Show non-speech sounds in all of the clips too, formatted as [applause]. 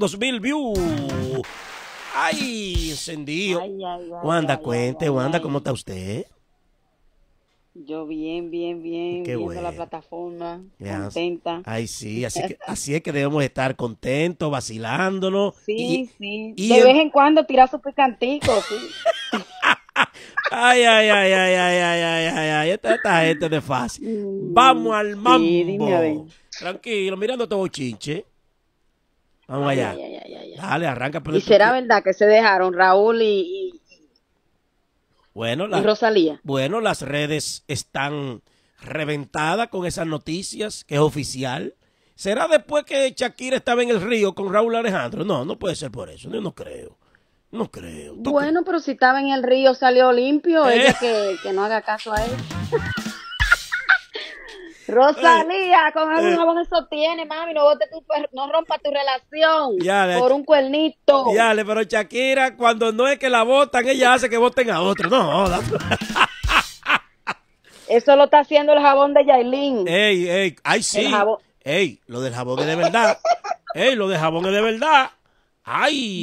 2000 views. ¡Ay! Encendido. Wanda, cuente, Wanda, ¿cómo está usted? Yo bien, bien, bien, viendo la plataforma, contenta. Ay, sí, así, que, [laughs] así es que debemos estar contentos, vacilándonos. Sí, sí, de vez en cuando tirar sus picantico, sí. [laughs] ay, ay, ay, ay, ay, ay, ay, ay, ay, esta, gente de fácil. Mm, Vamos al mambo. Tranquilo, mirando todo chinche. Vamos allá. Dale, arranca. y será verdad que se dejaron Raúl y, bueno, Rosalía. Bueno, las redes están reventadas con esas noticias, que es oficial. ¿Será después que Shakira estaba en el río con Raúl Alejandro? No, no puede ser por eso, yo no creo. No creo. Bueno, pero si estaba en el río salió limpio, eh. ella que, que no haga caso a él. [laughs] Rosalía, eh, con un jabón eso tiene, mami, no tu, no rompa tu relación por un cuernito. Ya, pero Shakira, cuando no es que la votan, ella hace que voten a otro. No, [laughs] Eso lo está haciendo el jabón de Yailin. Ey, ey, ay sí. Ey, lo del jabón es de verdad. Ey, lo del jabón es de verdad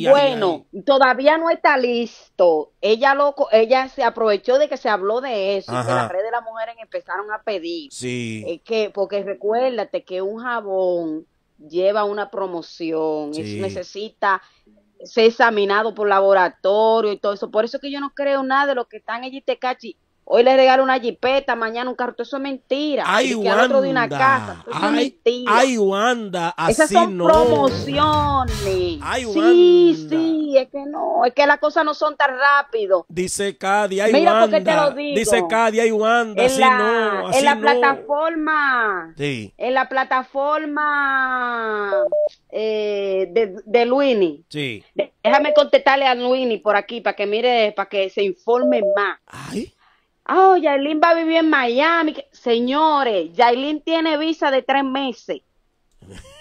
bueno, todavía no está listo. Ella loco, ella se aprovechó de que se habló de eso, y que la red de las mujeres empezaron a pedir. Sí. que, porque recuérdate que un jabón lleva una promoción, necesita ser examinado por laboratorio y todo eso. Por eso que yo no creo nada de lo que están allí te cachi Hoy le regalo una jipeta, mañana un carro. Todo eso es mentira. Ay, que otro de una casa. eso es mentira. Ay, Wanda, así Esas son promociones. Ay, Wanda. Sí, sí, es que no. Es que las cosas no son tan rápido. Dice Cadi, ay, Wanda. Mira te lo digo. Dice Cadi, ay, Wanda, así no. en la plataforma. Sí. En la plataforma eh, de, de Luini. Sí. Déjame contestarle a Luini por aquí para que mire, para que se informe más. Ay oh, Yailin va a vivir en Miami. Señores, Yailin tiene visa de tres meses.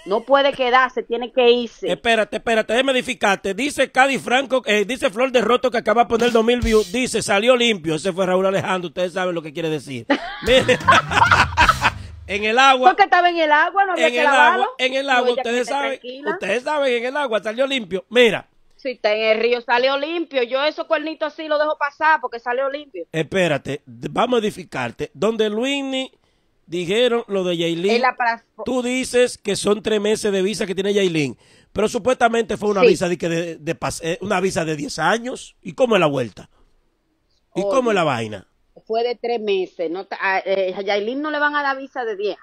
No puede quedarse, tiene que irse. Espérate, espérate, déjame edificarte. Dice Cady Franco, eh, dice Flor de Roto que acaba de poner 2000 views. Dice, salió limpio. Ese fue Raúl Alejandro, ustedes saben lo que quiere decir. [laughs] [laughs] En el agua. Porque estaba en el agua, no había en el Agua, en el agua, ustedes saben. Ustedes saben, en el agua salió limpio. Mira, si está en el río, salió limpio. Yo esos cuernitos así lo dejo pasar porque salió limpio. Espérate, vamos a edificarte. Donde Luini dijeron lo de Yailin. Tú dices que son tres meses de visa que tiene Yailin, pero supuestamente fue una visa de, de, de, eh, una visa de 10 años. ¿Y cómo es la vuelta? ¿Y cómo es la vaina? Fue de tres meses. No, a, eh, no le van a dar visa de 10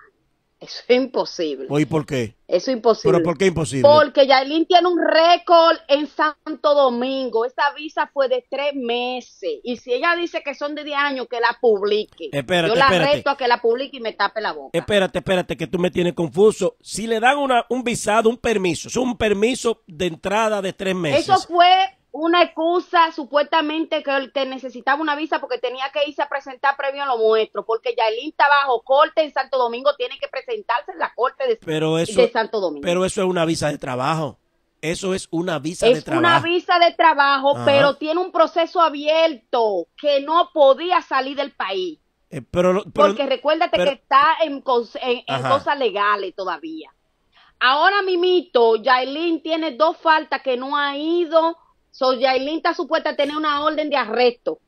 eso es imposible. ¿Y por qué? Eso es imposible. ¿Pero por qué imposible? Porque Yailin tiene un récord en Santo Domingo. Esa visa fue de tres meses. Y si ella dice que son de 10 años, que la publique. Espérate, Yo la reto a que la publique y me tape la boca. Espérate, espérate, que tú me tienes confuso. Si le dan una, un visado, un permiso, es un permiso de entrada de tres meses. Eso fue una excusa supuestamente que, que, necesitaba una visa porque tenía que irse a presentar previo a lo muestro, porque Yailin está bajo corte en Santo Domingo, tiene que presentarse en la corte de, Santo Domingo. Pero eso es una visa de trabajo. Eso es una visa de trabajo. Es una visa de trabajo, pero tiene un proceso abierto que no podía salir del país. Eh, pero, porque recuérdate que está en, cosas legales todavía. Ahora mimito, Yailin tiene dos faltas que no ha ido So, Yailin está supuesta tener una orden de arresto.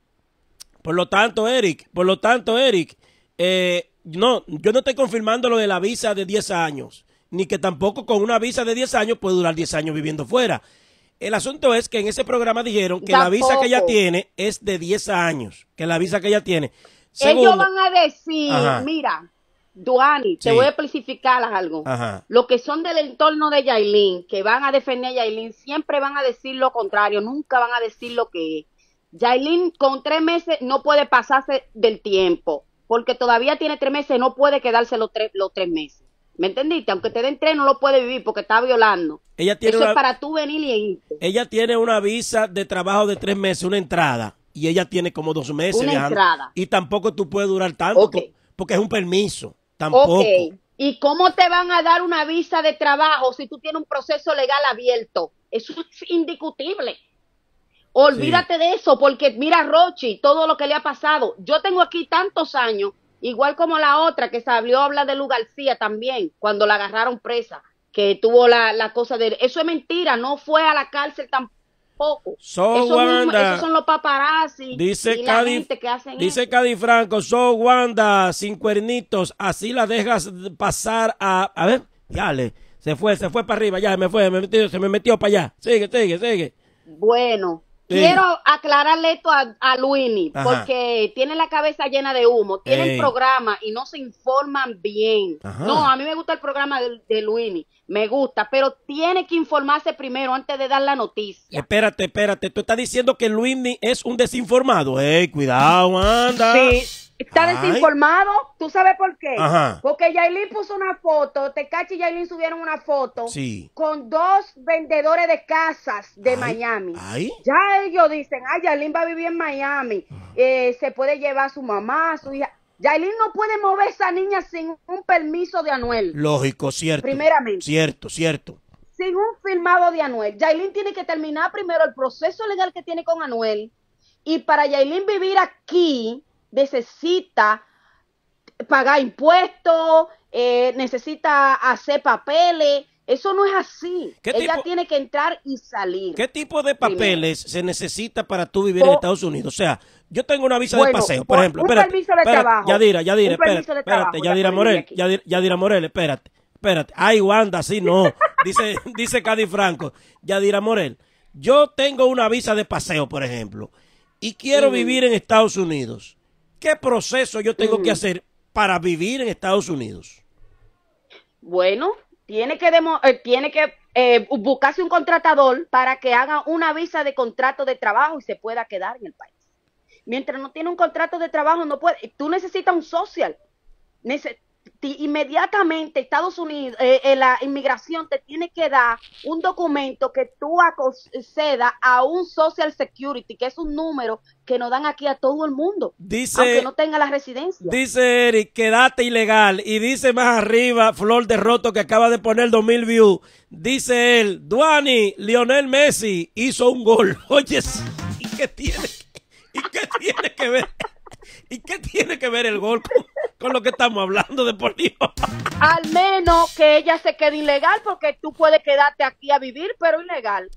Por lo tanto, Eric, por lo tanto, Eric, eh, no, yo no estoy confirmando lo de la visa de 10 años, ni que tampoco con una visa de 10 años puede durar 10 años viviendo fuera. El asunto es que en ese programa dijeron que la visa que ella tiene es de 10 años, que la visa que ella tiene. Ellos van a decir, mira, Duani, te voy a especificar algo. Los que son del entorno de Yailin, que van a defender a Yailin, siempre van a decir lo contrario, nunca van a decir lo que es. Yailin con tres meses no puede pasarse del tiempo, porque todavía tiene tres meses, no puede quedarse los tres, los tres meses. ¿Me entendiste? Aunque te den tres, no lo puede vivir porque está violando. Ella Eso es para tú venir y irte. Ella tiene una visa de trabajo de tres meses, una entrada, y ella tiene como dos meses. Una entrada. Y tampoco tú puedes durar tanto, porque es un permiso. ¿Y cómo te van a dar una visa de trabajo si tú tienes un proceso legal abierto? Eso es indiscutible. Olvídate de eso, porque mira Rochi, todo lo que le ha pasado. Yo tengo aquí tantos años, igual como la otra que salió a hablar de Lu García también, cuando la agarraron presa, que tuvo la, la cosa de... Eso es mentira, no fue a la cárcel tampoco poco. So son los paparazzi dice y Dice Franco, son Wanda, sin cuernitos, así la dejas pasar a... A ver, dale, se fue, se fue para arriba, ya, me fue, me metió, se me metió para allá. Sigue, sigue, sigue. Bueno, Quiero aclararle esto a, Luini, porque tiene la cabeza llena de humo, tiene el programa y no se informan bien. No, a mí me gusta el programa de Luini, me gusta, pero tiene que informarse primero antes de dar la noticia. Espérate, espérate. Tú estás diciendo que Luis es un desinformado. ¡Ey, cuidado, anda! Sí, está desinformado. ¿Tú sabes por qué? Ajá. Porque Yailin puso una foto, Tecachi y Yailin subieron una foto sí. con dos vendedores de casas de Miami. Ya ellos dicen, ay, Yailin va a vivir en Miami. Eh, se puede llevar a su mamá, a su hija. Yailin no puede mover esa niña sin un permiso de Anuel. Lógico, cierto. Primeramente. Cierto, cierto. Sin un firmado de Anuel. Yailin tiene que terminar primero el proceso legal que tiene con Anuel. Y para Yailin vivir aquí, necesita pagar impuestos, eh, necesita hacer papeles, eso no es así. Ella tiene que entrar y salir. ¿Qué tipo de papeles se necesita para tú vivir en oh. Estados Unidos? O sea, yo tengo una visa de paseo, por ejemplo. Un permiso de espérate, trabajo. Yadira, Yadira, espérate, espérate, trabajo, dirá Morel, ya dirá Morel, espérate, espérate. Ay, Wanda, sí, no. [laughs] Dice, dice Cady Franco. Ya dirá Morel, yo tengo una visa de paseo, por ejemplo, y quiero vivir en Estados Unidos. ¿Qué proceso yo tengo que hacer para vivir en Estados Unidos? Bueno, tiene que, eh, tiene que eh, buscarse un contratador para que haga una visa de contrato de trabajo y se pueda quedar en el país. Mientras no tiene un contrato de trabajo, no puede. Tú necesitas un social. Neces inmediatamente Estados Unidos, eh, eh, la inmigración te tiene que dar un documento que tú accedas a un Social Security, que es un número que nos dan aquí a todo el mundo, dice, aunque no tenga la residencia. Dice Eric, quédate ilegal. Y dice más arriba, Flor de Roto, que acaba de poner 2000 views, dice él, Duani, Lionel Messi hizo un gol. [laughs] Oye, ¿y qué tiene, ¿y qué tiene que ver? ¿Y qué tiene que ver el gol con lo que estamos hablando de por Dios. Al menos que ella se quede ilegal, porque tú puedes quedarte aquí a vivir, pero ilegal.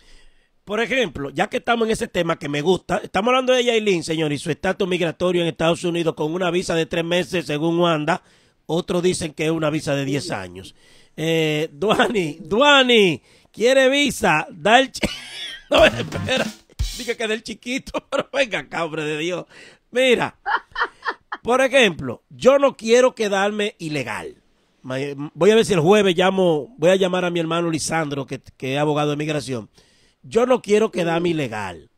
Por ejemplo, ya que estamos en ese tema que me gusta, estamos hablando de Yailin, señor, y su estatus migratorio en Estados Unidos con una visa de tres meses, según Wanda. Otros dicen que es una visa de diez años. Eh, Duani, Duani, quiere visa, da el... [laughs] no, espera, dije que del chiquito, [laughs] pero venga, cabre de Dios. Mira, por ejemplo, yo no quiero quedarme ilegal. Voy a ver si el jueves llamo, voy a llamar a mi hermano Lisandro, que, es abogado de migración. Yo no quiero quedarme ilegal,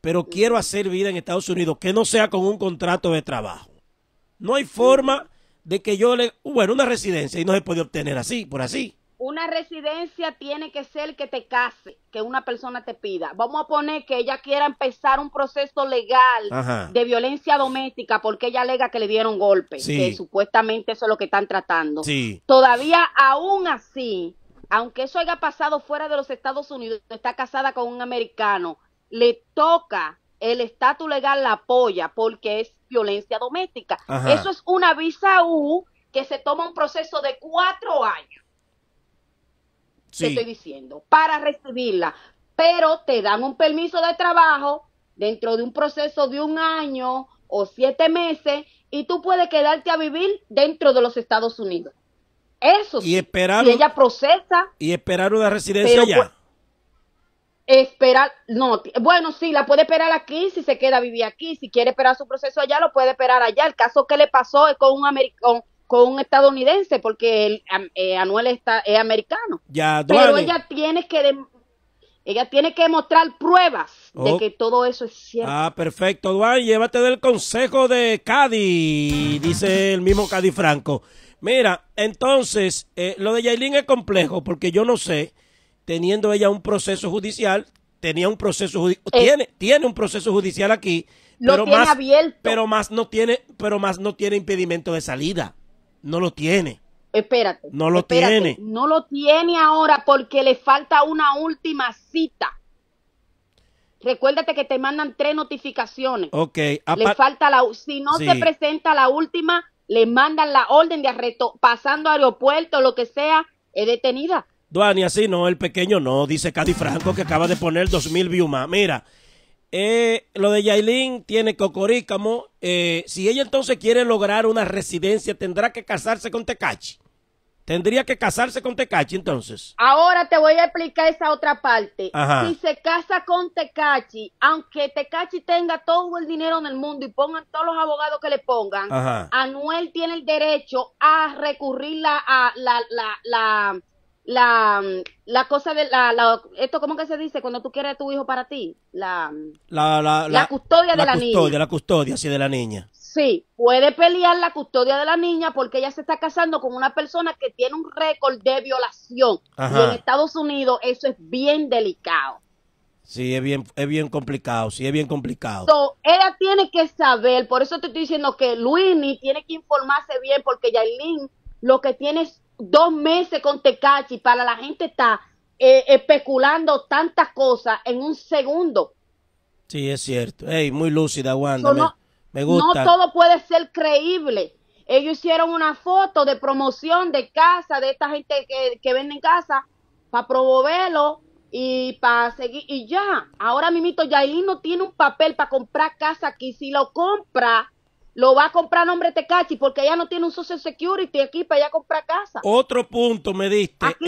pero quiero hacer vida en Estados Unidos que no sea con un contrato de trabajo. No hay forma de que yo le... Bueno, una residencia y no se puede obtener así, por así una residencia tiene que ser que te case, que una persona te pida. Vamos a poner que ella quiera empezar un proceso legal de violencia doméstica porque ella alega que le dieron golpe, que supuestamente eso es lo que están tratando. Todavía aún así, aunque eso haya pasado fuera de los Estados Unidos, está casada con un americano, le toca el estatus legal la apoya porque es violencia doméstica. Eso es una visa U que se toma un proceso de cuatro años estoy diciendo, para recibirla, pero te dan un permiso de trabajo dentro de un proceso de un año o siete meses y tú puedes quedarte a vivir dentro de los Estados Unidos. Eso Y esperar. Si ella procesa. Y esperar una residencia allá. Pues, esperar, no, bueno, sí, la puede esperar aquí si se queda a vivir aquí, si quiere esperar su proceso allá, lo puede esperar allá. El caso que le pasó es con un americano, con un estadounidense porque el, eh, Anuel está, es americano. Ya, Pero ella tiene que ella tiene que mostrar pruebas de oh. que todo eso es cierto. Ah, perfecto, Duan, llévate del consejo de Cadi, dice el mismo Cadi Franco. Mira, entonces, eh, lo de Yailin es complejo porque yo no sé, teniendo ella un proceso judicial, tenía un proceso judicial, eh. tiene, tiene un proceso judicial aquí, lo tiene abierto. pero más no tiene, pero más no tiene impedimento de salida. No lo tiene. Espérate. No lo tiene. No lo tiene ahora porque le falta una última cita. Recuérdate que te mandan tres notificaciones. Ok. Le falta la, si no se presenta la última, le mandan la orden de arresto, pasando a aeropuerto, lo que sea, es detenida. Duani, así no, el pequeño no, dice Cady Franco que acaba de poner dos mil Mira, eh, lo de Yailin tiene cocorícamo. Eh, si ella entonces quiere lograr una residencia, tendrá que casarse con Tecachi. Tendría que casarse con Tecachi entonces. Ahora te voy a explicar esa otra parte. Si se casa con Tecachi, aunque Tecachi tenga todo el dinero en el mundo y pongan todos los abogados que le pongan, Anuel tiene el derecho a recurrir a, la, la, la la, la cosa de la, esto cómo que se dice cuando tú quieres a tu hijo para ti la la, la, custodia de la, custodia, niña la custodia sí de la niña sí puede pelear la custodia de la niña porque ella se está casando con una persona que tiene un récord de violación y en Estados Unidos eso es bien delicado Sí, es bien, es bien complicado, sí, es bien complicado. ella tiene que saber, por eso te estoy diciendo que Luini tiene que informarse bien, porque Yailin lo que tiene es dos meses con Tecachi para la gente está eh, especulando tantas cosas en un segundo. Sí, es cierto. muy lúcida, Wanda. No, me, gusta. No todo puede ser creíble. Ellos hicieron una foto de promoción de casa, de esta gente que, que vende en casa, para promoverlo y para seguir. Y ya, ahora mismo Yailin no tiene un papel para comprar casa aquí. Si lo compra, lo va a comprar nombre Tecachi porque ella no tiene un social security aquí para ella comprar casa. Otro punto me diste. Aquí,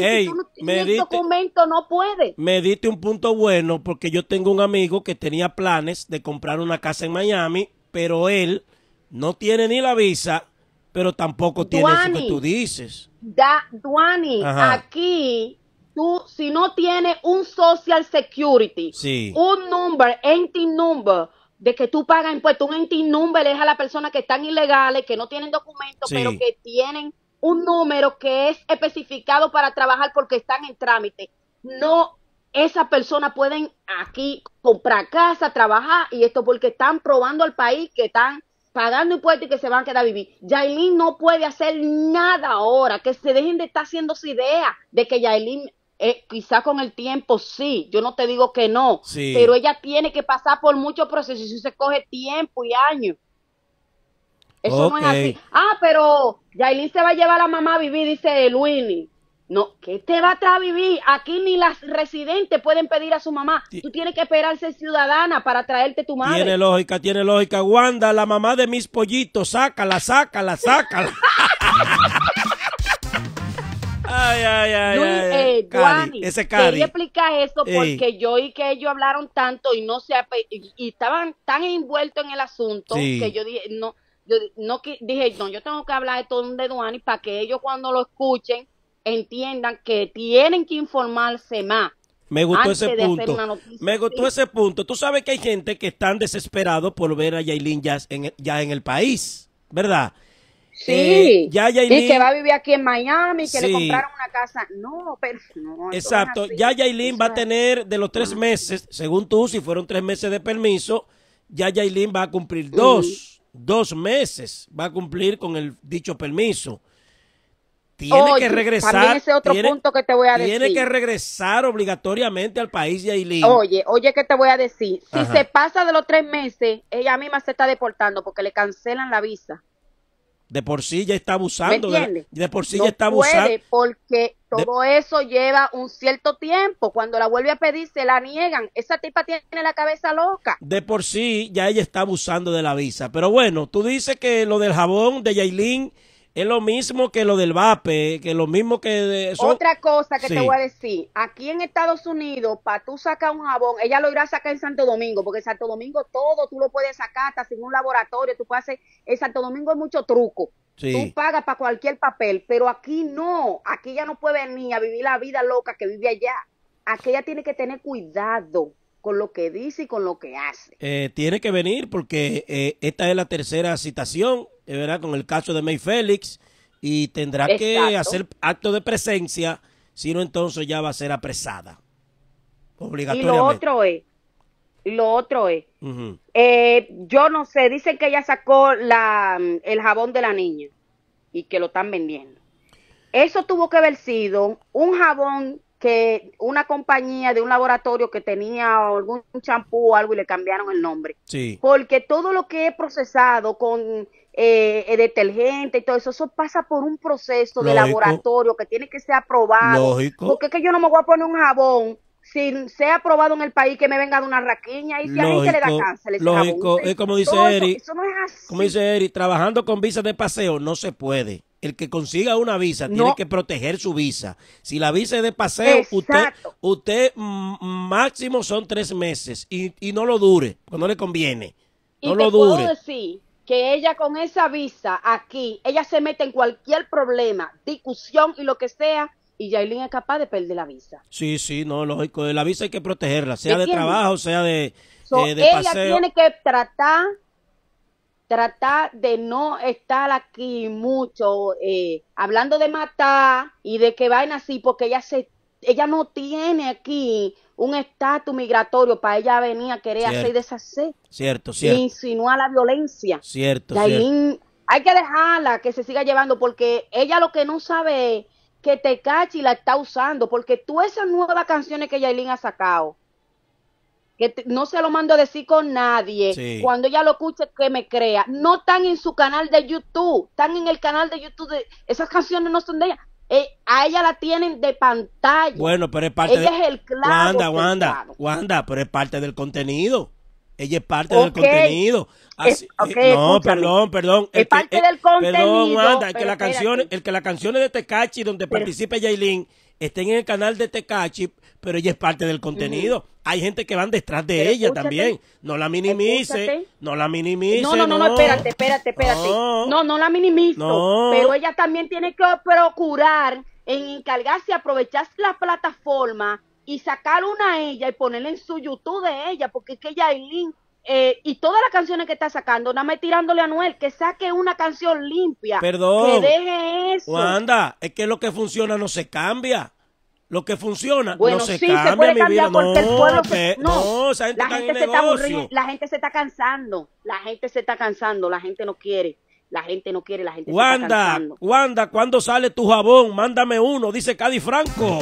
si me documento no puede. Me diste un punto bueno porque yo tengo un amigo que tenía planes de comprar una casa en Miami, pero él no tiene ni la visa, pero tampoco tiene eso que tú dices. Da, Duani, aquí tú si no tienes un social security, un number, entity number, de que tú pagas impuestos. Un enti number es a las personas que están ilegales, que no tienen documentos, pero que tienen un número que es especificado para trabajar porque están en trámite. No, esas personas pueden aquí comprar casa, trabajar y esto porque están probando al país que están pagando impuestos y que se van a quedar a vivir. Yailin no puede hacer nada ahora, que se dejen de estar haciendo su idea de que Yailin eh, quizá con el tiempo sí, yo no te digo que no, pero ella tiene que pasar por muchos procesos y se coge tiempo y años. Eso no es así. Ah, pero Yailin se va a llevar a la mamá a vivir, dice Luini. No, ¿qué te va a traer a vivir? Aquí ni las residentes pueden pedir a su mamá. Tú tienes que esperarse ciudadana para traerte tu madre. Tiene lógica, tiene lógica. Wanda, la mamá de mis pollitos, sácala, sácala, sácala. [laughs] Ay, ay, ay. Eh, Cari, ese Cari. Quería explicar esto porque yo y que ellos hablaron tanto y no se y, estaban tan envueltos en el asunto que yo dije, no, yo no dije, no, yo tengo que hablar de todo de Duani para que ellos cuando lo escuchen entiendan que tienen que informarse más. Me gustó ese punto. Me gustó ese punto. Tú sabes que hay gente que están desesperados por ver a Yailin ya en, ya en el país, ¿verdad? Sí, eh, ya y que va a vivir aquí en Miami, que le compraron una casa. No, pero Exacto, ya Yailin va a tener de los tres meses, según tú, si fueron tres meses de permiso, ya Yailin va a cumplir dos, dos meses, va a cumplir con el dicho permiso. Tiene que regresar. Ese otro punto que te voy a tiene que regresar obligatoriamente al país de Oye, oye, que te voy a decir? Si se pasa de los tres meses, ella misma se está deportando porque le cancelan la visa. De por sí ya está abusando. de por sí ya está abusando. porque todo eso lleva un cierto tiempo. Cuando la vuelve a pedir, se la niegan. Esa tipa tiene la cabeza loca. De por sí ya ella está abusando de la visa. Pero bueno, tú dices que lo del jabón de Yailin es lo mismo que lo del VAPE, que lo mismo que... Eso... Otra cosa que te voy a decir, aquí en Estados Unidos, para tú sacar un jabón, ella lo irá a sacar en Santo Domingo, porque en Santo Domingo todo tú lo puedes sacar hasta sin un laboratorio, tú puedes hacer, en Santo Domingo hay mucho truco. Tú pagas para cualquier papel, pero aquí no, aquí ya no puede venir a vivir la vida loca que vive allá. Aquí ella tiene que tener cuidado con lo que dice y con lo que hace. Eh, tiene que venir porque eh, esta es la tercera citación, eh, ¿verdad? Con el caso de May Félix y tendrá que hacer acto de presencia, si no entonces ya va a ser apresada. Obligatoriamente. Y lo otro es, lo otro es, yo no sé, dicen que ella sacó la, el jabón de la niña y que lo están vendiendo. Eso tuvo que haber sido un jabón que una compañía de un laboratorio que tenía algún champú o algo y le cambiaron el nombre. Sí. Porque todo lo que he procesado con eh, detergente y todo eso, eso pasa por un proceso de laboratorio que tiene que ser aprobado. Lógico. Porque es que yo no me voy a poner un jabón si sea aprobado en el país que me venga de una raquiña y si a mí se le da cáncer. Ese lógico, es como dice Eri, eso, no es como dice Eri, trabajando con visa de paseo no se puede el que consiga una visa tiene que proteger su visa. Si la visa es de paseo, usted, máximo son tres meses y, no lo dure, pues no le conviene. No lo te dure. Puedo decir que ella con esa visa aquí, ella se mete en cualquier problema, discusión y lo que sea, y Jailin es capaz de perder la visa. Sí, sí, no, lógico. La visa hay que protegerla, sea de, trabajo, sea de, eh, paseo. Ella tiene que tratar Tratar de no estar aquí mucho eh, hablando de matar y de que vayan así, porque ella se ella no tiene aquí un estatus migratorio para ella venir a querer hacer y deshacer. Cierto, cierto. E la violencia. Cierto, Hay que dejarla que se siga llevando porque ella lo que no sabe es que y la está usando porque tú esas nuevas canciones que Yailin ha sacado, que no se lo mando a decir con nadie. Cuando ella lo escuche, que me crea. No están en su canal de YouTube, están en el canal de YouTube. De, esas canciones no son de ella. Eh, a ella la tienen de pantalla. Bueno, pero es parte Wanda, Wanda, pero es parte del contenido. Ella es parte del contenido. Así, eh, no, perdón, perdón. Es parte eh, del contenido. Perdón, Wanda, el que, la canción, que las canciones de Tecachi donde participe estén en el canal de Tecachi, pero ella es parte del contenido. Hay gente que van detrás de ella también. No la minimice. No la minimice. No, no, no, espérate, espérate, espérate. No, no, la minimizo. Pero ella también tiene que procurar en encargarse, aprovechar la plataforma y sacar una a ella y ponerla en su YouTube de ella, porque es que ella, link. Eh, y todas las canciones que está sacando, nada más tirándole a Noel, que saque una canción limpia. Perdón. Que deje eso. Wanda, es que lo que funciona no se cambia. Lo que funciona no se cambia, mi no, el pueblo pues, esa gente la está gente se está la gente se está cansando, la gente se está cansando, la gente no quiere. La gente no quiere, la gente Wanda, se está cansando. Wanda, ¿cuándo sale tu jabón? Mándame uno, dice Cady Franco.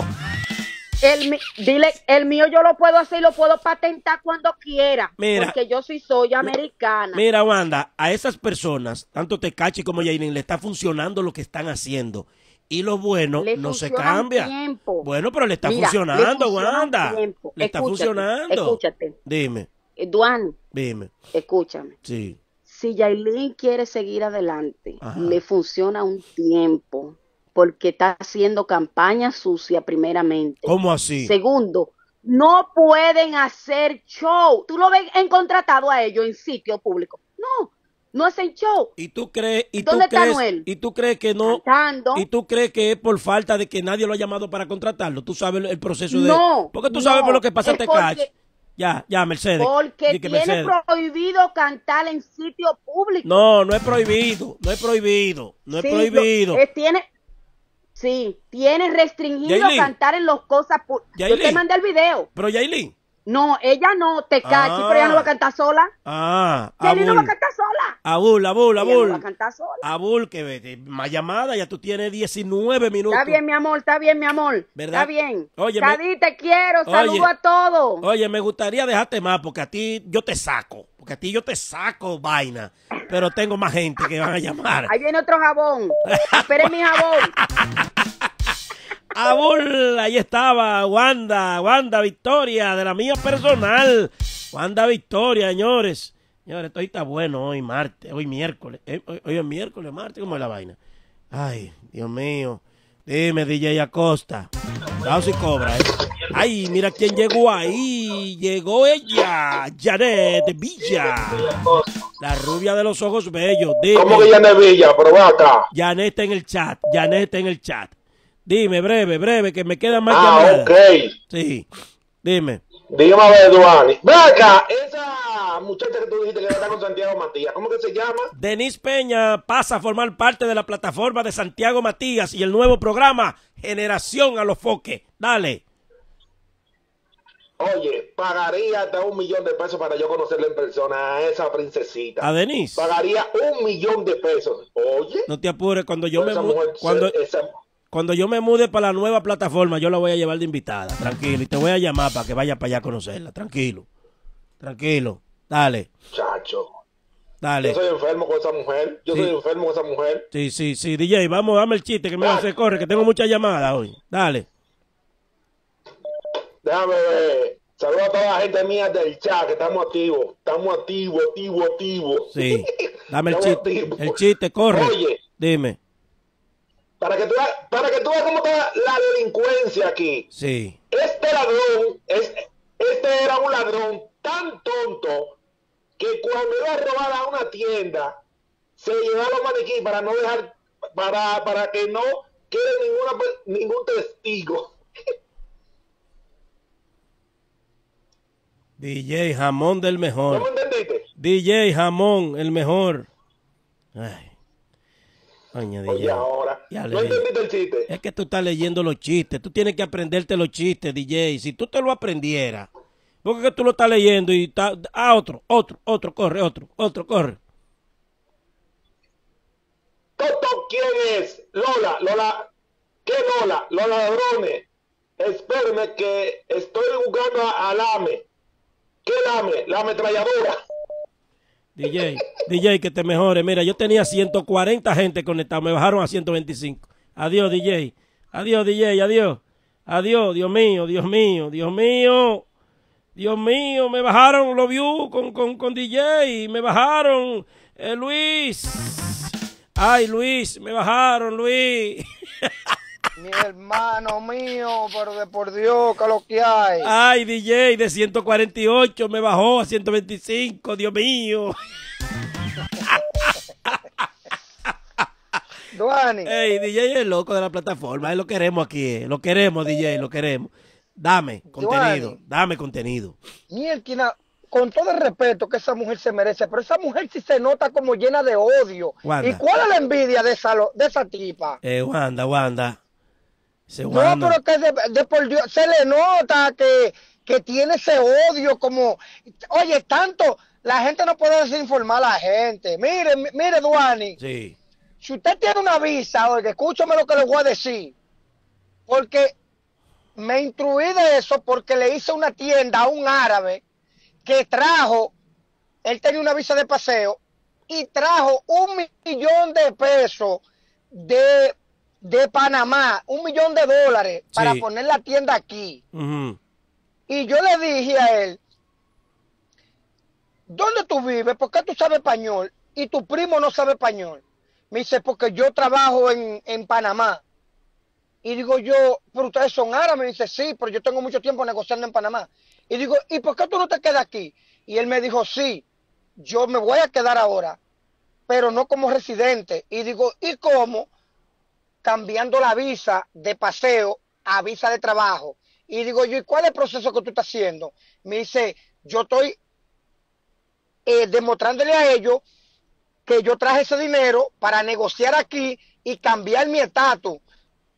El, dile, el mío yo lo puedo hacer y lo puedo patentar cuando quiera. Mira, porque yo soy americana. Mira, Wanda, a esas personas, tanto Tecachi como Yainin, le está funcionando lo que están haciendo. Y lo bueno no se cambia. Bueno, pero le está funcionando, Wanda. Le está funcionando. Escúchate. Dime. Eh, Duan. Dime. Escúchame. Sí. Si Yailin quiere seguir adelante, le funciona un tiempo porque está haciendo campaña sucia primeramente. ¿Cómo así? Segundo, no pueden hacer show. Tú lo ves en contratado a ellos en sitio público. No, no hacen show. ¿Y tú crees? ¿Dónde está Noel? ¿Y tú crees que no? Cantando. ¿Y tú crees que es por falta de que nadie lo ha llamado para contratarlo? ¿Tú sabes el proceso de...? No. Porque tú sabes por lo que pasa este cash. Ya, ya, Mercedes. Porque tiene prohibido cantar en sitio público. No, no es prohibido, no es prohibido, no es prohibido. Lo, tiene, Sí, tienes restringido cantar en los cosas. Yo te mandé el video. Pero Yailin. No, ella no, te ah. cachi, pero ella no va a cantar sola. Ah, no va a cantar sola. Abul, abul, abul. no sola. Abul, que más llamada, ya tú tienes 19 minutos. Está bien, mi amor, está bien, mi amor. ¿Verdad? Está bien. Oye, te quiero, saludo a todos. Oye, me gustaría dejarte más, porque a ti yo te saco. Porque a ti yo te saco vaina pero tengo más gente que van a llamar. Ahí viene otro jabón. Espere mi jabón. Abul, ah, ahí estaba Wanda, Wanda Victoria, de la mía personal. Wanda Victoria, señores. Señores, esto está bueno hoy martes, hoy miércoles. Eh, hoy, es miércoles, martes, ¿cómo es la vaina? Ay, Dios mío. Dime, DJ Acosta. Dado si cobra, ¿eh? Ay, mira quién llegó ahí. Llegó ella, Janet Villa. La rubia de los ojos bellos. Dime. ¿Cómo que Janet Villa? Pero va acá. Janet está en el chat. Janet está en el chat. Dime, breve, breve, que me queda más ah, ok. Sí, dime. Dime a ver, Duani. Ve acá, esa muchacha que tú dijiste que está con Santiago Matías, ¿cómo que se llama? Denise Peña pasa a formar parte de la plataforma de Santiago Matías y el nuevo programa Generación a los Foques. Dale. Oye, pagaría hasta un millón de pesos para yo conocerle en persona a esa princesita. A Denise. Pagaría un millón de pesos. Oye. No te apures, cuando yo me cuando, yo me mude para la nueva plataforma, yo la voy a llevar de invitada. Tranquilo. Y te voy a llamar para que vaya para allá a conocerla. Tranquilo. Tranquilo. Dale. Chacho. Dale. Yo soy enfermo con esa mujer. Yo soy enfermo con esa mujer. Sí, sí, sí. DJ, vamos, dame el chiste que me va a hacer Corre, que tengo muchas llamadas hoy. Dale. Déjame ver. Saludos a toda la gente mía del chat, que estamos activos. Estamos activos, activos, activos. Sí. [laughs] Dame el chiste. El chiste, corre. Dime. Para que, tú, para que tú veas cómo está la delincuencia aquí. Sí. Este ladrón, este era un ladrón tan tonto que cuando iba a robar a una tienda, se llevaba los maniquíes para no dejar, para, para que no quede ningún testigo. [laughs] DJ Jamón del mejor. ¿Cómo entendiste? DJ Jamón, el mejor. Ay. Oye, ahora. Ya no entendiste el chiste. Es que tú estás leyendo los chistes. Tú tienes que aprenderte los chistes, DJ. Si tú te lo aprendieras. Porque tú lo estás leyendo y está. Ah, otro, otro, otro, corre, otro, otro, corre. Toto, ¿quién es? Lola, Lola. ¿Qué Lola? Lola Ladrones. Espérame que estoy jugando a Alame. ¿Qué La ametralladora. DJ, DJ, que te mejore. Mira, yo tenía 140 gente conectada, me bajaron a 125. Adiós, DJ. Adiós, DJ, adiós. Adiós, Dios mío, Dios mío, Dios mío. Dios mío, me bajaron los views con, con, con DJ, me bajaron eh, Luis. Ay, Luis, me bajaron, Luis. [laughs] Mi hermano mío, pero de por Dios, que lo que hay. Ay, DJ, de 148 me bajó a 125, Dios mío. [laughs] Duani. Ey, DJ es el loco de la plataforma, lo queremos aquí, eh. lo queremos, DJ, lo queremos. Dame contenido, dame contenido. Mielquina, con todo el respeto que esa mujer se merece, pero esa mujer sí se nota como llena de odio. ¿Y cuál es la envidia de esa, de esa tipa? Eh, Wanda, Wanda. No, pero que de, por Dios, se le nota que, tiene ese odio como, oye, tanto, la gente no puede desinformar a la gente. Mire, mire, Duani. Sí. Si usted tiene una visa, oye, escúchame lo que le voy a decir. Porque me instruí de eso porque le hice una tienda a un árabe que trajo, él tenía una visa de paseo y trajo un millón de pesos de de Panamá un millón de dólares para poner la tienda aquí. Y yo le dije a él, ¿dónde tú vives? ¿Por qué tú sabes español? Y tu primo no sabe español. Me dice, porque yo trabajo en, en Panamá. Y digo yo, pero ustedes son árabes. Me dice, sí, pero yo tengo mucho tiempo negociando en Panamá. Y digo, ¿y por qué tú no te quedas aquí? Y él me dijo, sí, yo me voy a quedar ahora, pero no como residente. Y digo, ¿y cómo? cambiando la visa de paseo a visa de trabajo. Y digo yo, ¿y cuál es el proceso que tú estás haciendo? Me dice, yo estoy eh, demostrándole a ellos que yo traje ese dinero para negociar aquí y cambiar mi estatus.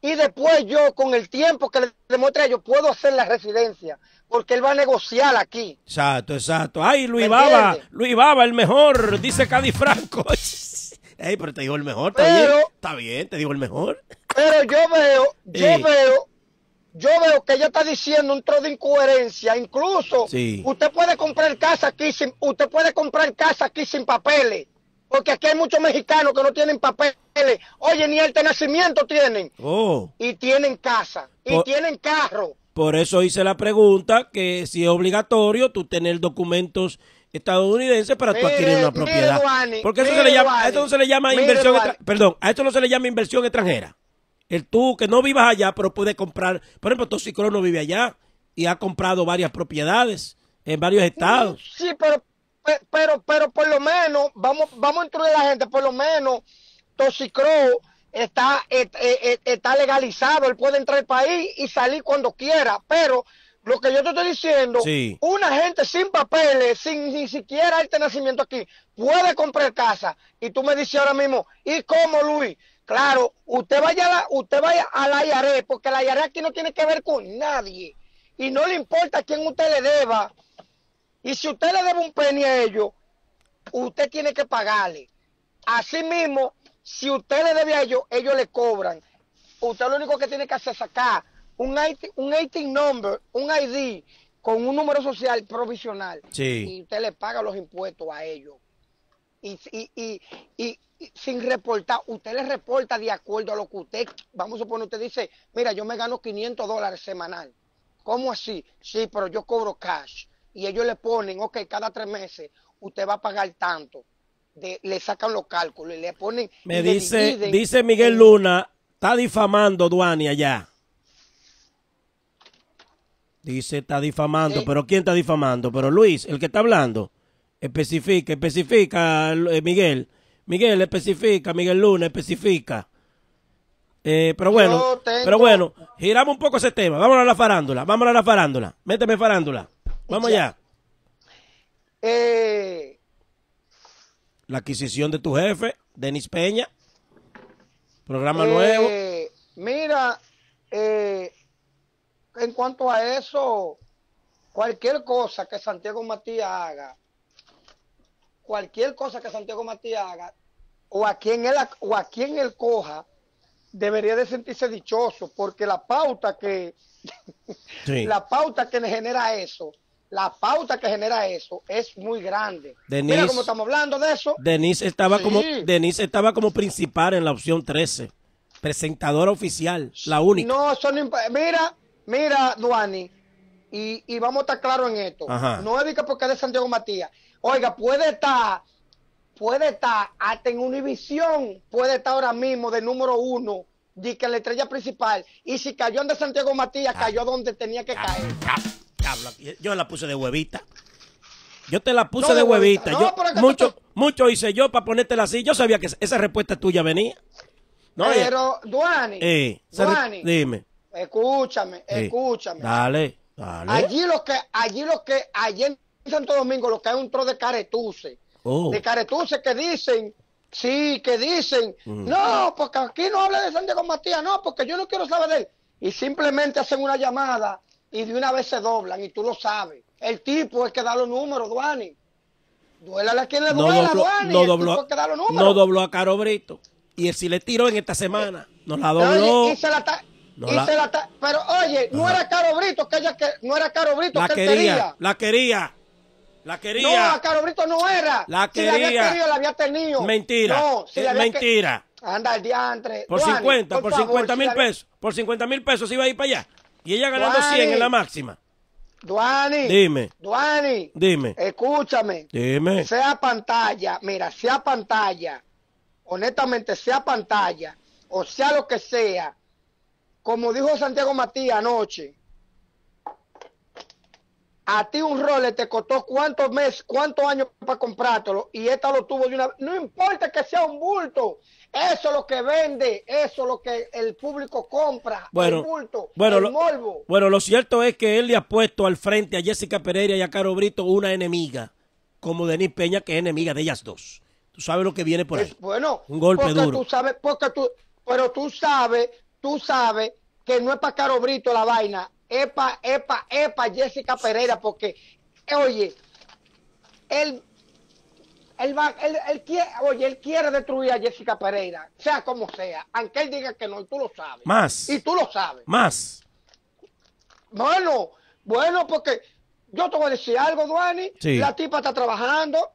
Y después yo, con el tiempo que le demuestre a ellos, puedo hacer la residencia, porque él va a negociar aquí. Exacto, exacto. Ay, Luis Baba, Luis Baba, el mejor, dice Cadi Franco. [laughs] Ey, pero te digo el mejor, está bien. Está bien, te digo el mejor. Pero yo veo, [laughs] yo veo, yo veo que ella está diciendo un trozo de incoherencia. Incluso, usted puede comprar casa aquí sin, usted puede comprar casa aquí sin papeles. Porque aquí hay muchos mexicanos que no tienen papeles. Oye, ni el de nacimiento tienen. Oh. Y tienen casa. Y tienen carro. Por eso hice la pregunta que si es obligatorio tú tener documentos estadounidense para adquirir una propiedad. Porque eso se le llama, a esto no se le llama inversión, perdón, a esto no se le llama inversión extranjera. El tú que no vivas allá, pero puedes comprar, por ejemplo, Toxicro no vive allá y ha comprado varias propiedades en varios mm, estados. Sí, pero pero pero por lo menos vamos vamos a instruir a la gente, por lo menos Toxicro está, eh, eh, eh, está legalizado, él puede entrar al país y salir cuando quiera, pero lo que yo te estoy diciendo, una gente sin papeles, sin ni siquiera este nacimiento aquí, puede comprar casa. Y tú me dices ahora mismo, ¿y cómo, Luis? Claro, usted vaya a la, usted vaya a la IARE, porque la IARE aquí no tiene que ver con nadie. Y no le importa a quién usted le deba. Y si usted le debe un penny a ellos, usted tiene que pagarle. Asimismo, si usted le debe a ellos, ellos le cobran. Usted lo único que tiene que hacer es sacar un IT, number, un ID con un número social provisional. Y usted le paga los impuestos a ellos. Y, y, y, sin reportar, usted le reporta de acuerdo a lo que usted, vamos a suponer, usted dice, mira, yo me gano 500 dólares semanal. ¿Cómo así? Sí, pero yo cobro cash. Y ellos le ponen, ok, cada tres meses usted va a pagar tanto. De, le sacan los cálculos y le ponen... Me dice, dice Miguel Luna, está difamando Duani ya. Dice, está difamando. Eh. ¿Pero quién está difamando? Pero Luis, el que está hablando. Especifica, especifica, eh, Miguel. Miguel, especifica, Miguel Luna, especifica. Eh, pero bueno, pero bueno, giramos un poco ese tema. Vámonos a la farándula, vámonos a la farándula. Méteme farándula. Vamos ya. allá. La adquisición de tu jefe, Denis Peña. Programa nuevo. Mira, eh, en cuanto a eso, cualquier cosa que Santiago Matías haga, cualquier cosa que Santiago Matías haga, o a quien él, o a quien él coja, debería de sentirse dichoso, porque la pauta que [laughs] la pauta que le genera eso, la pauta que genera eso es muy grande. Mira cómo estamos hablando de eso. Denise estaba como Denise estaba como principal en la opción 13. Presentadora oficial, la única. No, son Mira, Mira, Duani, y, y vamos a estar claros en esto. No es porque es de Santiago Matías. Oiga, puede estar, puede estar hasta en Univisión, puede estar ahora mismo de número uno y que la estrella principal. Y si cayó de Santiago Matías, ah. cayó donde tenía que ah, caer. Ah, yo la puse de huevita. Yo te la puse de, huevita. mucho, mucho hice yo para ponértela así. Yo sabía que esa respuesta tuya venía. pero, Duani, eh, Duani, dime. Escúchame, escúchame. Dale, dale. Allí los que, allí lo que, allí en Santo Domingo, lo que hay un tro de caretuse oh. De caretuce que dicen, sí, que dicen, mm. no, porque aquí no habla de Santiago Matías, no, porque yo no quiero saber de él. Y simplemente hacen una llamada y de una vez se doblan y tú lo sabes. El tipo es que da los números, Duani. Duélale a quien le duela, dobló, Duani. No dobló, no dobló a Caro Brito. Y si le tiró en esta semana. No la dobló. Pero oye, no, era Caro Brito que ella que no era Caro Brito la que quería, La quería. La quería. No, Caro Brito no era. La quería. Si la había la había tenido. Mentira. mentira. Anda el diantre. Por 50, por, mil pesos. Por 50 mil pesos iba a ir para allá. Y ella ganando 100 en la máxima. Duani. Dime. Duani. Dime. Escúchame. Dime. Sea pantalla. Mira, sea pantalla. Honestamente, sea pantalla. O sea lo que sea como dijo Santiago Matías anoche, a ti un Rolex te costó cuántos meses, cuántos años para comprártelo y esta lo tuvo de una No importa que sea un bulto, eso es lo que vende, eso es lo que el público compra, bueno, el bulto, bueno, Lo, bueno, lo cierto es que él le ha puesto al frente a Jessica Pereira y a Caro Brito una enemiga, como Denis Peña, que es enemiga de ellas dos. Tú sabes lo que viene por ahí. bueno, un golpe porque duro. Tú sabes, porque tú, pero tú sabes tú sabes que no es para Caro Brito la vaina, Epa, epa, epa Jessica Pereira, porque, oye, él, va, él, quiere, oye, él quiere destruir a Jessica Pereira, sea como sea, aunque él diga que no, tú lo sabes. Más. Y tú lo sabes. Más. Bueno, bueno, porque yo te voy a decir algo, Duani, la tipa está trabajando,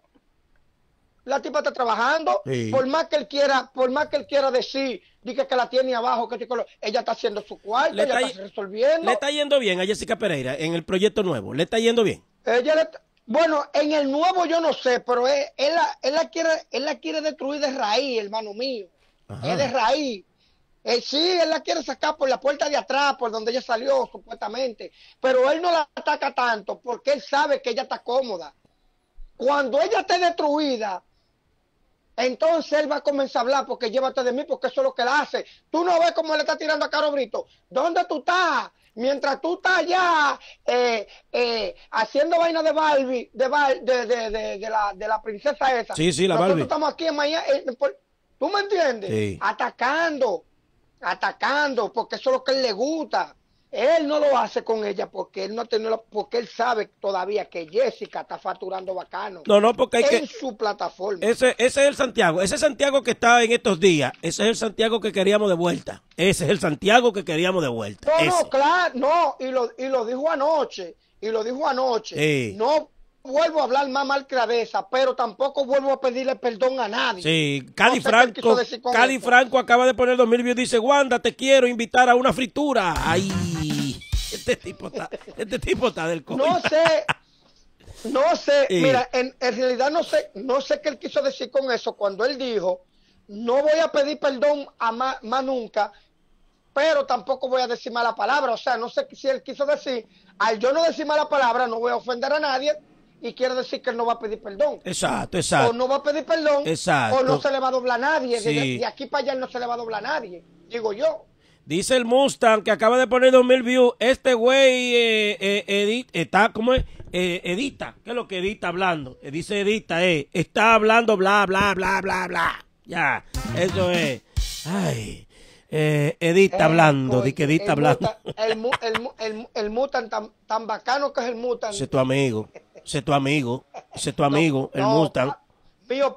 la tipa está trabajando. Por más que él quiera, por más que él quiera decir, diga que la tiene abajo, que este ella está haciendo su cuarto, ella está, resolviendo. Le está yendo bien a Jessica Pereira en el proyecto nuevo, le está yendo bien. bueno, en el nuevo yo no sé, pero él, la, quiere, la quiere destruir de raíz, hermano mío. Es de raíz. Eh, sí, él la quiere sacar por la puerta de atrás, por donde ella salió supuestamente, pero él no la ataca tanto porque él sabe que ella está cómoda. Cuando ella esté destruida, entonces él va a comenzar a hablar porque llévate de mí, porque eso es lo que él hace. Tú no ves cómo le está tirando a Caro Brito. ¿Dónde tú estás? Mientras tú estás allá eh, eh, haciendo vaina de Barbie, de, de, la, princesa esa. Sí, sí, la Nosotros estamos aquí en Miami. Eh, ¿Tú me entiendes? Atacando, atacando, porque eso es lo que él le gusta. Él no lo hace con ella porque él no porque él sabe todavía que Jessica está facturando bacano. No, no, porque hay en su plataforma. Ese, ese es el Santiago, ese Santiago que está en estos días, ese es el Santiago que queríamos de vuelta. Ese es el Santiago que queríamos de vuelta. No, claro, no, y lo, y lo dijo anoche, y lo dijo anoche. No vuelvo a hablar más mal que cabeza, pero tampoco vuelvo a pedirle perdón a nadie. Sí, Cali Franco, Cali Franco acaba de poner 2000 views, dice, Wanda, te quiero invitar a una fritura. Ahí este tipo está, este tipo del COVID. No sé, no sé, mira, en, realidad no sé, no sé qué él quiso decir con eso cuando él dijo, no voy a pedir perdón a más, nunca, pero tampoco voy a decir mala palabra. O sea, no sé si él quiso decir, al yo no decir mala palabra, no voy a ofender a nadie, y quiero decir que él no va a pedir perdón. Exacto, exacto. O no va a pedir perdón, exacto. o no se le va a doblar a nadie. Y de, aquí para allá no se le va a doblar a nadie, digo yo. Dice el Mustang que acaba de poner 2000 views. Este güey eh, eh, edit, está, como es? Eh, edita. ¿Qué es lo que edita hablando? dice edita, eh. Está hablando bla, bla, bla, bla, bla. Ya, eso es. Ay. Eh, hablando, di que edita hablando. el, el, el, tan, bacano que es el Mustang. Sé tu amigo, sé tu amigo, sé tu amigo, el Mustang. Ah, mío,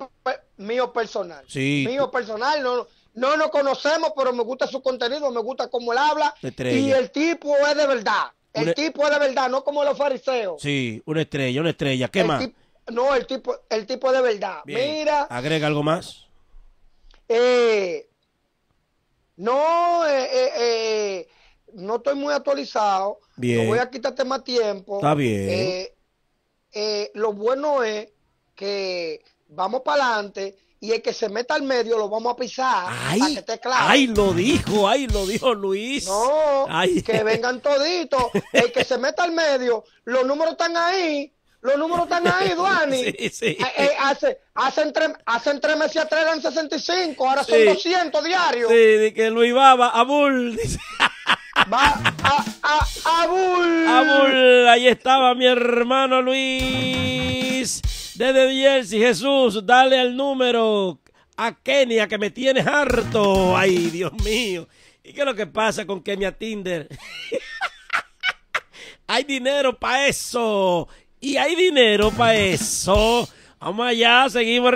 mío personal. Sí. Mío personal, no, no nos conocemos, pero me gusta su contenido, me gusta cómo él habla. Y el tipo es de verdad. El tipo es de verdad, no como los fariseos. Sí, una estrella, una estrella. ¿Qué más? No, el tipo, el tipo de verdad. Mira. Agrega algo más. Eh, no, eh, eh, no estoy muy actualizado. Bien. voy a quitarte más tiempo. Está bien. lo bueno es que vamos para adelante y el que se meta al medio lo vamos a pisar ay, para que esté claro. Ay, lo dijo, ay, lo dijo Luis. No, que vengan toditos. El que se meta al medio, los números están ahí. Los números están ahí, Duani. [laughs] Sí, sí. Eh, eh, hace, hacen, hacen tres meses atrás eran 65, ahora son 200 diarios. Sí, de que Luis Baba, Abul, dice. [laughs] Va, a, a, Abul. Abul, ahí estaba mi hermano Luis. Desde Jersey, Jesús, dale el número a Kenia que me tienes harto. Ay, Dios mío. ¿Y qué es lo que pasa con Kenia Tinder? [laughs] hay dinero para eso. Y hay dinero para eso. Vamos allá, seguimos.